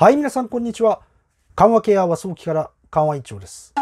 はい、皆さん、こんにちは。緩和ケア和装機から緩和委員長です。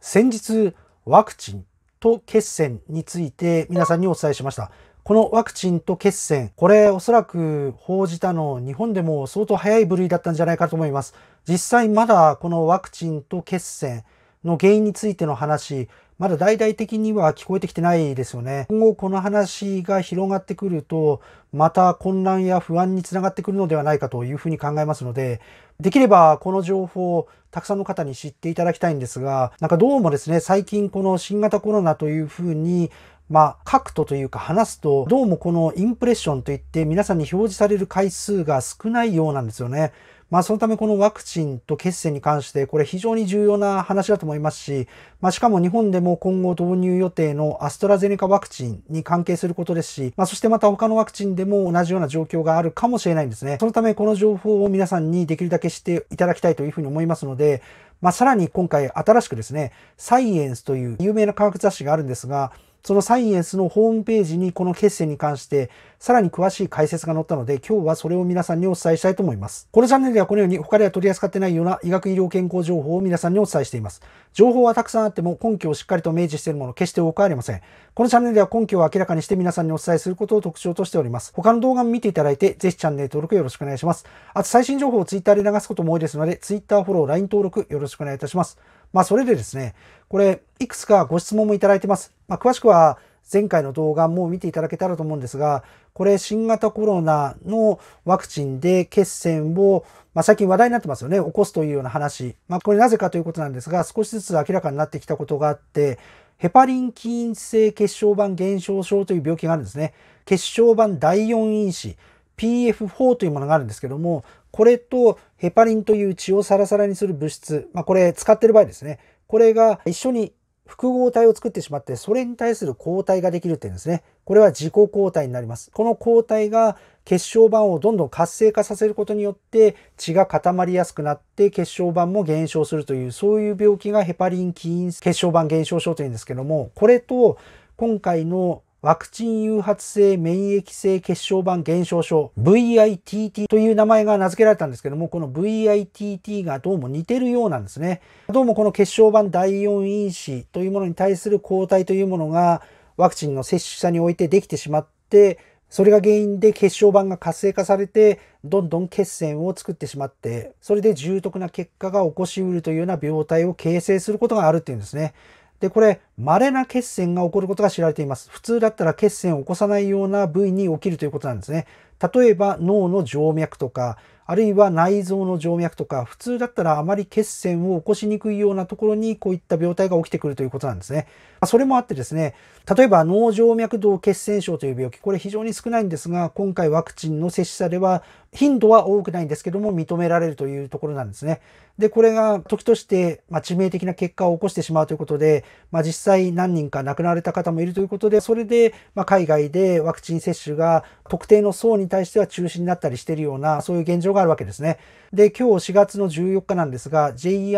先日、ワクチンと血栓について皆さんにお伝えしました。このワクチンと血栓、これおそらく報じたの日本でも相当早い部類だったんじゃないかと思います。実際まだこのワクチンと血栓の原因についての話、まだ大々的には聞こえてきてないですよね。今後この話が広がってくると、また混乱や不安につながってくるのではないかというふうに考えますので、できればこの情報をたくさんの方に知っていただきたいんですが、なんかどうもですね、最近この新型コロナというふうに、まあ、書くとというか話すと、どうもこのインプレッションといって皆さんに表示される回数が少ないようなんですよね。まあ、そのためこのワクチンと血栓に関して、これ非常に重要な話だと思いますし、まあ、しかも日本でも今後導入予定のアストラゼネカワクチンに関係することですし、まあ、そしてまた他のワクチンでも同じような状況があるかもしれないんですね。そのためこの情報を皆さんにできるだけしていただきたいというふうに思いますので、まあ、さらに今回新しくですね、サイエンスという有名な科学雑誌があるんですが、そのサイエンスのホームページにこの決戦に関してさらに詳しい解説が載ったので今日はそれを皆さんにお伝えしたいと思います。このチャンネルではこのように他では取り扱ってないような医学医療健康情報を皆さんにお伝えしています。情報はたくさんあっても根拠をしっかりと明示しているもの決して多くありません。このチャンネルでは根拠を明らかにして皆さんにお伝えすることを特徴としております。他の動画も見ていただいてぜひチャンネル登録よろしくお願いします。あと最新情報を Twitter で流すことも多いですので Twitter フォロー、LINE 登録よろしくお願いいたします。まあそれでですね、これいくつかご質問もいただいてます。まあ、詳しくは前回の動画も見ていただけたらと思うんですが、これ新型コロナのワクチンで血栓を、まあ、最近話題になってますよね、起こすというような話。まあ、これなぜかということなんですが、少しずつ明らかになってきたことがあって、ヘパリン菌性血小板減少症という病気があるんですね。血小板第4因子、PF4 というものがあるんですけども、これとヘパリンという血をサラサラにする物質、まあ、これ使ってる場合ですね。これが一緒に複合体を作ってしまって、それに対する抗体ができるっていうんですね。これは自己抗体になります。この抗体が血小板をどんどん活性化させることによって血が固まりやすくなって血小板も減少するという、そういう病気がヘパリン起因血小板減少症というんですけども、これと今回のワクチン誘発性免疫性血小板減少症 VITT という名前が名付けられたんですけども、この VITT がどうも似てるようなんですね。どうもこの血小板第4因子というものに対する抗体というものがワクチンの接種者においてできてしまって、それが原因で血小板が活性化されて、どんどん血栓を作ってしまって、それで重篤な結果が起こしうるというような病態を形成することがあるっていうんですね。で、これ、稀な血栓が起こることが知られています。普通だったら血栓を起こさないような部位に起きるということなんですね。例えば脳の静脈とか、あるいは内臓の静脈とか、普通だったらあまり血栓を起こしにくいようなところにこういった病態が起きてくるということなんですね。それもあってですね、例えば脳静脈動血栓症という病気、これ非常に少ないんですが、今回ワクチンの接種されは、頻度は多くないんですけども、認められるというところなんですね。で、これが時として、ま致命的な結果を起こしてしまうということで、まあ、実際何人か亡くなられた方もいるということで、それで、ま海外でワクチン接種が特定の層に対しては中止になったりしているような、そういう現状があるわけですね。で、今日4月の14日なんですが、J&J、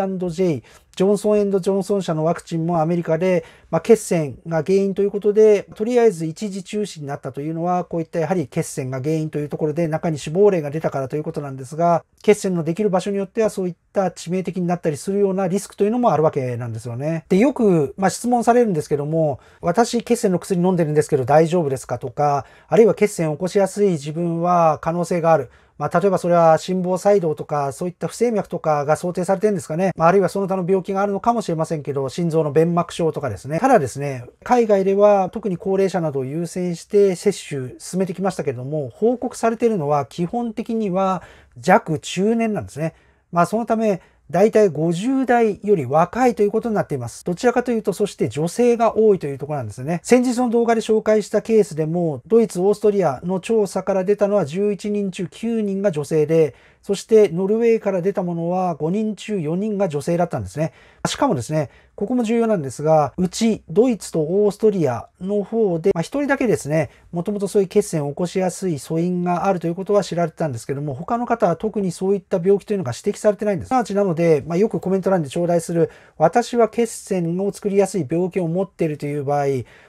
ジョンソンジョンソン社のワクチンもアメリカで、まあ、血栓が原因ということで、とりあえず一時中止になったというのは、こういったやはり血栓が原因というところで、中に死亡例が出たからということなんですが、血栓のできる場所によっては、そういった致命的になったりするようなリスクというのもあるわけなんですよね。で、よく、まあ、質問されるんですけども、私、血栓の薬飲んでるんですけど大丈夫ですかとか、あるいは血栓を起こしやすい自分は可能性がある。まあ、例えばそれは心房細動とか、そういった不整脈とかが想定されてるんですかね。まあ、あるいはその他の病気があるのかもしれませんけど、心臓の弁膜症とかですね。ただですね、海外では特に高齢者などを優先して接種進めてきましたけれども、報告されているのは基本的には弱中年なんですね。まあ、そのため、大体50代より若いということになっています。どちらかというと、そして女性が多いというところなんですね。先日の動画で紹介したケースでも、ドイツ、オーストリアの調査から出たのは11人中9人が女性で、そしてノルウェーから出たものは5人中4人が女性だったんですね。しかもですね、ここも重要なんですが、うちドイツとオーストリアの方で、まあ、1人だけですね、もともとそういう血栓を起こしやすい素因があるということは知られてたんですけども、他の方は特にそういった病気というのが指摘されてないんです。すなわちなので、まあ、よくコメント欄で頂戴する、私は血栓を作りやすい病気を持っているという場合、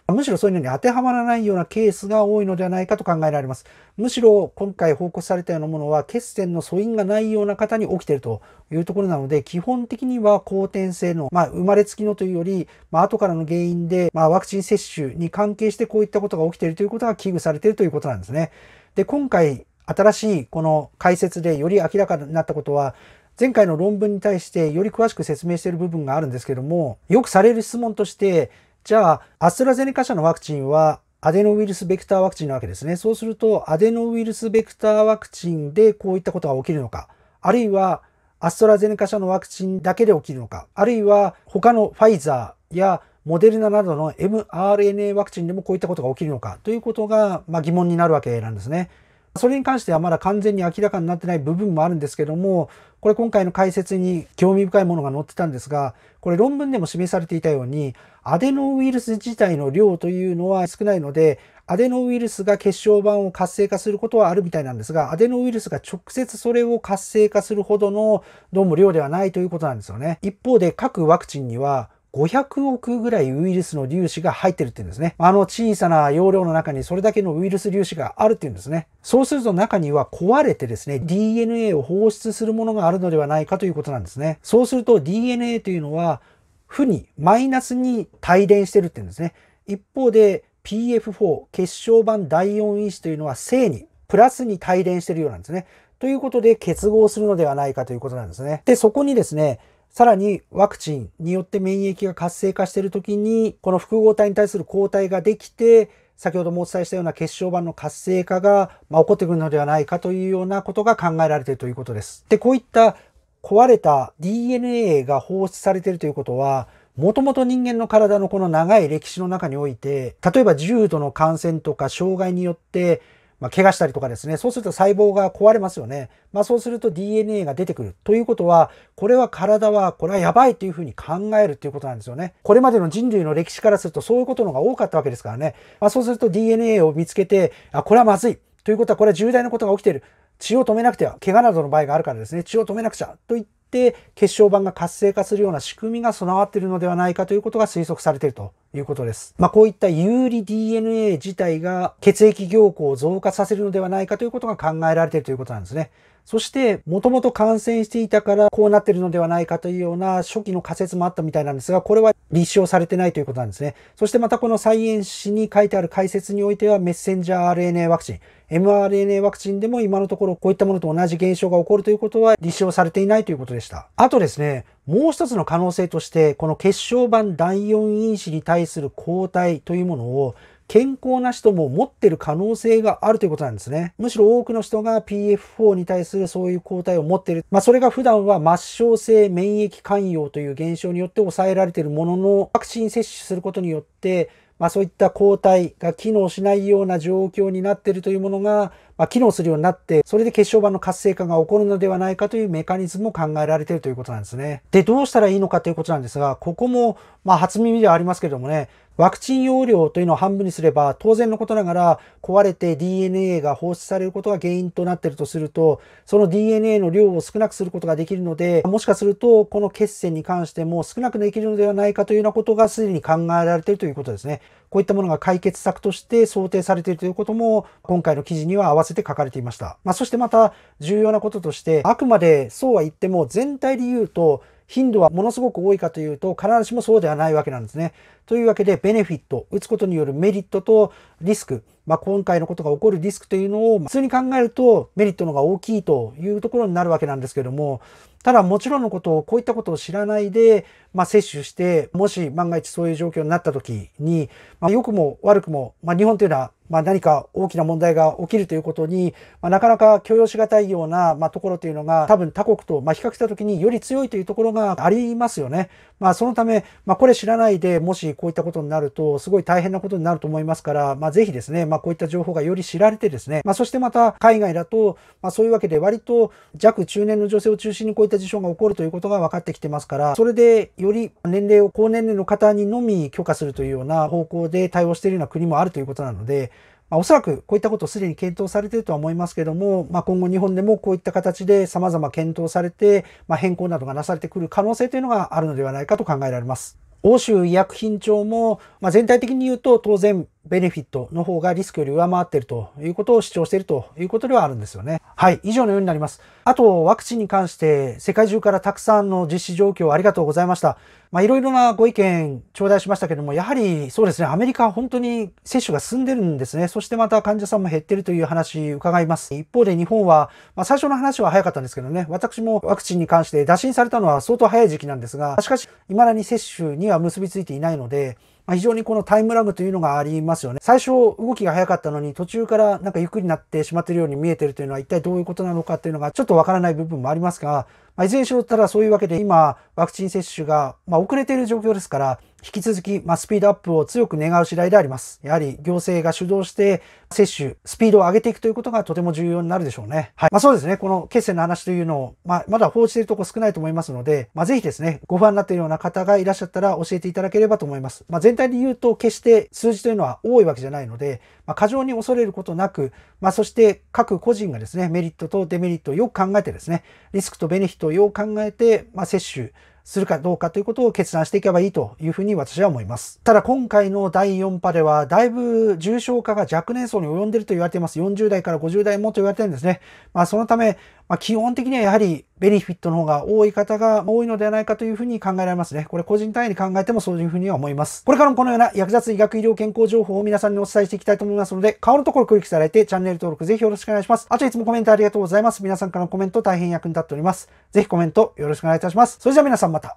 むしろそういうのに当てはまらないようなケースが多いのではないかと考えられます。むしろ今回報告されたようなものは、血栓の素因因がないような方に起きているというところなので、基本的には後天性の、まあ、生まれつきのというより、まあ、後からの原因で、まあ、ワクチン接種に関係してこういったことが起きているということが危惧されているということなんですね。で、今回、新しいこの解説でより明らかになったことは、前回の論文に対してより詳しく説明している部分があるんですけども、よくされる質問として、じゃあ、アストラゼネカ社のワクチンはアデノウイルスベクターワクチンなわけですね。そうすると、アデノウイルスベクターワクチンでこういったことが起きるのか、あるいはアストラゼネカ社のワクチンだけで起きるのか、あるいは他のファイザーやモデルナなどの mRNA ワクチンでもこういったことが起きるのかということが、まあ、疑問になるわけなんですね。それに関してはまだ完全に明らかになってない部分もあるんですけども、これ今回の解説に興味深いものが載ってたんですが、これ論文でも示されていたように、アデノウイルス自体の量というのは少ないので、アデノウイルスが血小板を活性化することはあるみたいなんですが、アデノウイルスが直接それを活性化するほどのどうも量ではないということなんですよね。一方で各ワクチンには500億ぐらいウイルスの粒子が入ってるっていうんですね。あの小さな容量の中にそれだけのウイルス粒子があるっていうんですね。そうすると中には壊れてですね、DNA を放出するものがあるのではないかということなんですね。そうすると DNA というのは負に、マイナスに帯電してるっていうんですね。一方で PF4、結晶板第4因子というのは正に、プラスに帯電してるようなんですね。ということで結合するのではないかということなんですね。で、そこにですね、さらにワクチンによって免疫が活性化している時に、この複合体に対する抗体ができて、先ほどもお伝えしたような血小板の活性化が、ま起こってくるのではないかというようなことが考えられているということです。で、こういった壊れた DNA が放出されているということは、もともと人間の体のこの長い歴史の中において、例えば重度の感染とか障害によって、まあ、怪我したりとかですね、そうすると細胞が壊れますよね。まあ、そうすると DNA が出てくる。ということは、これは体は、これはやばいというふうに考えるということなんですよね。これまでの人類の歴史からするとそういうことのが多かったわけですからね。まあ、そうすると DNA を見つけて、あ、これはまずい。ということは、これは重大なことが起きている。血を止めなくては、怪我などの場合があるからですね、血を止めなくちゃ。とっって血小板が活性化するような仕組みが備わっているのではないかということが推測されているということです。まあ、こういった有利 DNA 自体が血液凝固を増加させるのではないかということが考えられているということなんですね。そして、もともと感染していたからこうなってるのではないかというような初期の仮説もあったみたいなんですが、これは立証されてないということなんですね。そしてまたこのサイエンスに書いてある解説においては、メッセンジャー RNA ワクチン、mRNA ワクチンでも今のところこういったものと同じ現象が起こるということは立証されていないということでした。あとですね、もう一つの可能性として、この血小板第4因子に対する抗体というものを健康な人も持ってる可能性があるということなんですね。むしろ多くの人が PF4 に対するそういう抗体を持ってる。まあ、それが普段は末梢性免疫寛容という現象によって抑えられているものの、ワクチン接種することによって、まあ、そういった抗体が機能しないような状況になっているというものが、まあ、機能するようになって、それで血小板の活性化が起こるのではないかというメカニズムも考えられているということなんですね。で、どうしたらいいのかということなんですが、ここも、まあ、初耳ではありますけれどもね、ワクチン容量というのを半分にすれば、当然のことながら壊れて DNA が放出されることが原因となっているとすると、その DNA の量を少なくすることができるので、もしかするとこの血栓に関しても少なくできるのではないかというようなことがすでに考えられているということですね。こういったものが解決策として想定されているということも、今回の記事には合わせて書かれていました。まあ、そしてまた重要なこととして、あくまでそうは言っても全体で言うと、頻度はものすごく多いかというと、必ずしもそうではないわけなんですね。というわけで、ベネフィット、打つことによるメリットとリスク、まあ、今回のことが起こるリスクというのを普通に考えるとメリットの方が大きいというところになるわけなんですけども、ただもちろんのことを、こういったことを知らないで、まあ、接種して、もし万が一そういう状況になった時に、まあ、良くも悪くも、まあ、日本というのは、まあ、何か大きな問題が起きるということに、まあ、なかなか許容し難いような、まあ、ところというのが、多分他国と、まあ、比較した時により強いというところがありますよね。まあ、そのため、まあ、これ知らないで、もしこういったことになると、すごい大変なことになると思いますから、まあ、ぜひですね、まあ、こういった情報がより知られてですね、まあ、そしてまた海外だと、まあ、そういうわけで割と弱中年の女性を中心にこういった事象が起こるということが分かってきてますから、それでより年齢を高年齢の方にのみ許可するというような方向で対応しているような国もあるということなので、まあ、おそらくこういったことをすでに検討されているとは思いますけども、まあ、今後日本でもこういった形で様々検討されて、まあ、変更などがなされてくる可能性というのがあるのではないかと考えられます。欧州医薬品庁も、まあ、全体的に言うと当然ベネフィットの方がリスクより上回っているということを主張しているということではあるんですよね。はい、以上のようになります。あと、ワクチンに関して世界中からたくさんの実施状況ありがとうございました。まあ、いろいろなご意見頂戴しましたけども、やはりそうですね、アメリカは本当に接種が進んでるんですね。そしてまた患者さんも減ってるという話伺います。一方で日本は、まあ、最初の話は早かったんですけどね、私もワクチンに関して打診されたのは相当早い時期なんですが、しかし、未だに接種には結びついていないので、まあ、非常にこのタイムラグというのがありますよね。最初動きが早かったのに途中からなんかゆっくりになってしまっているように見えてるというのは一体どういうことなのかっていうのがちょっとわからない部分もありますが、まあ、いずれにしろただそういうわけで今ワクチン接種がま遅れている状況ですから、引き続き、まあ、スピードアップを強く願う次第であります。やはり行政が主導して接種、スピードを上げていくということがとても重要になるでしょうね。はい。まあそうですね、この決戦の話というのを、まあまだ報じているとこ少ないと思いますので、まあぜひですね、ご不安になっているような方がいらっしゃったら教えていただければと思います。まあ全体で言うと決して数字というのは多いわけじゃないので、まあ過剰に恐れることなく、まあそして各個人がですね、メリットとデメリットをよく考えてですね、リスクとベネフィットをよく考えて、まあ接種、するかどうかということを決断していけばいいというふうに私は思います。ただ今回の第4波では、だいぶ重症化が若年層に及んでいると言われています。40代から50代もと言われてるんですね。まあそのため、まあ、基本的にはやはりベネフィットの方が多い方が多いのではないかというふうに考えられますね。これ個人単位で考えてもそういうふうには思います。これからもこのような薬雑医学医療健康情報を皆さんにお伝えしていきたいと思いますので、顔のところをクリックされてチャンネル登録ぜひよろしくお願いします。あといつもコメントありがとうございます。皆さんからのコメント大変役に立っております。ぜひコメントよろしくお願いいたします。それじゃあ皆さんまた。